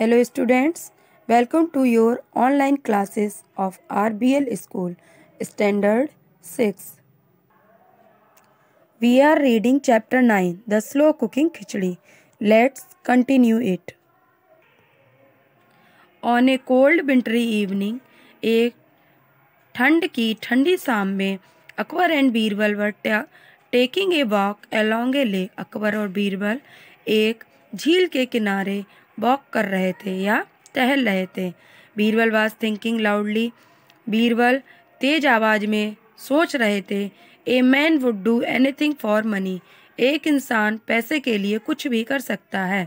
hello students welcome to your online classes of RBL school standard six we are reading chapter nine the slow cooking khichdi let's continue it on a cold wintry evening एक ठंड की ठंडी शाम में Akbar and Birbal were taking a walk along a lake Akbar और बीरबल एक झील के किनारे वॉक कर रहे थे या टहल रहे थे Birbal was thinking loudly Birbal तेज आवाज़ में सोच रहे थे a man would do anything for money एक इंसान पैसे के लिए कुछ भी कर सकता है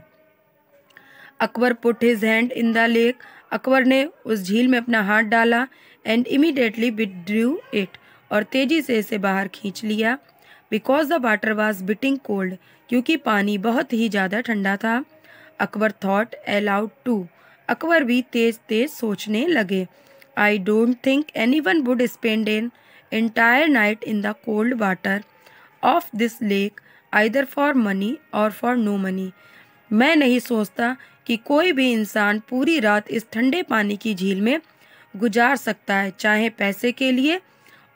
Akbar put his hand in the lake Akbar ने उस झील में अपना हाथ डाला एंड इमीडिएटली ड्रू इट और तेजी से इसे बाहर खींच लिया because the water was biting cold क्योंकि पानी बहुत ही ज़्यादा ठंडा था Akbar thought aloud to Akbar भी तेज तेज सोचने लगे I don't think anyone would spend an entire night in the cold water of this lake either for money और फॉर नो मनी मैं नहीं सोचता कि कोई भी इंसान पूरी रात इस ठंडे पानी की झील में गुजार सकता है चाहे पैसे के लिए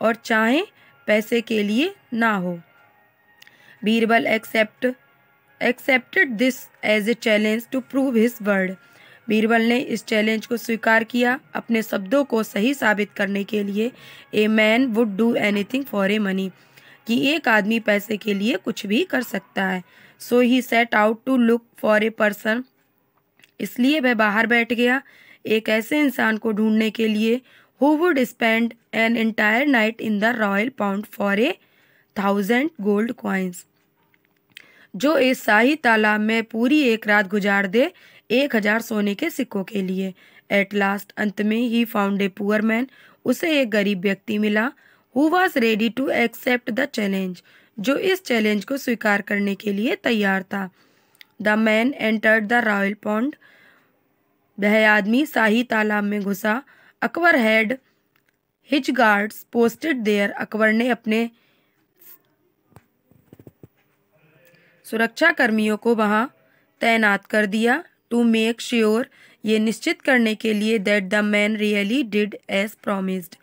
और चाहे पैसे के लिए ना हो Birbal except accepted this as a challenge to prove his word Birbal ने इस चैलेंज को स्वीकार किया अपने शब्दों को सही साबित करने के लिए a man would do anything for a money कि एक आदमी पैसे के लिए कुछ भी कर सकता है so he set out to look for a person इसलिए वह बाहर बैठ गया एक ऐसे इंसान को ढूंढने के लिए who would spend an entire night in the royal pond for a thousand gold coins जो इस शाही तालाब में पूरी एक रात गुजार दे एक हजार सोने के सिक्कों के लिए एट लास्ट अंत में he found a poor man उसे एक गरीब व्यक्ति मिला who was ready to accept the challenge जो इस चैलेंज को स्वीकार करने के लिए तैयार था the man entered the royal pond वह आदमी शाही तालाब में घुसा Akbar had his guards posted there Akbar ने अपने सुरक्षा कर्मियों को वहां तैनात कर दिया टू मेक श्योर ये निश्चित करने के लिए that the man really did as promised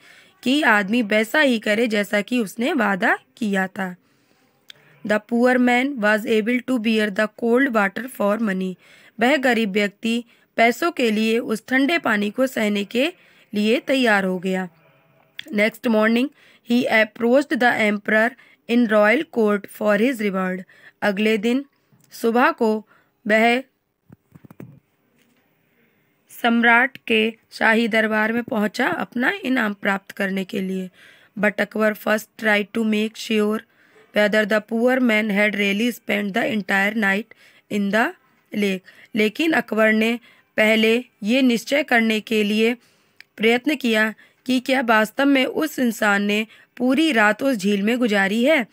कि आदमी वैसा ही करे जैसा कि उसने वादा किया था the poor man was able to bear the cold water for money वह गरीब व्यक्ति पैसों के लिए उस ठंडे पानी को सहने के लिए तैयार हो गया next morning he approach the emperor in royal court for his reward अगले दिन सुबह को वह सम्राट के शाही दरबार में पहुंचा अपना इनाम प्राप्त करने के लिए but Akbar first try to make sure whether the poor man had really spend the entire night in the lake लेकिन अकबर ने पहले ये निश्चय करने के लिए प्रयत्न किया कि क्या वास्तव में उस इंसान ने पूरी रात उस झील में गुजारी है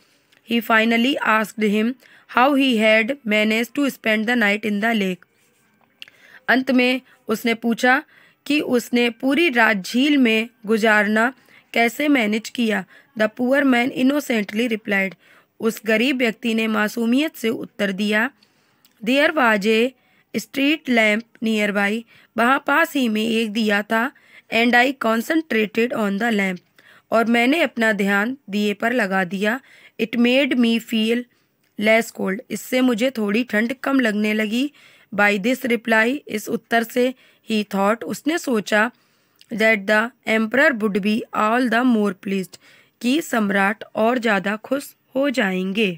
he finally asked him how he had manage to spend the night in the lake अंत में उसने पूछा कि उसने पूरी रात झील में गुजारना कैसे मैनेज किया the poor man innocently replied उस गरीब व्यक्ति ने मासूमियत से उत्तर दिया there was a street lamp nearby वहाँ पास ही में एक दिया था and I concentrated on the lamp और मैंने अपना ध्यान दिए पर लगा दिया it made me feel less cold इससे मुझे थोड़ी ठंड कम लगने लगी बाई दिस रिप्लाई इस उत्तर से ही थाट उसने सोचा that the emperor would be all the more pleased कि सम्राट और ज़्यादा खुश हो जाएंगे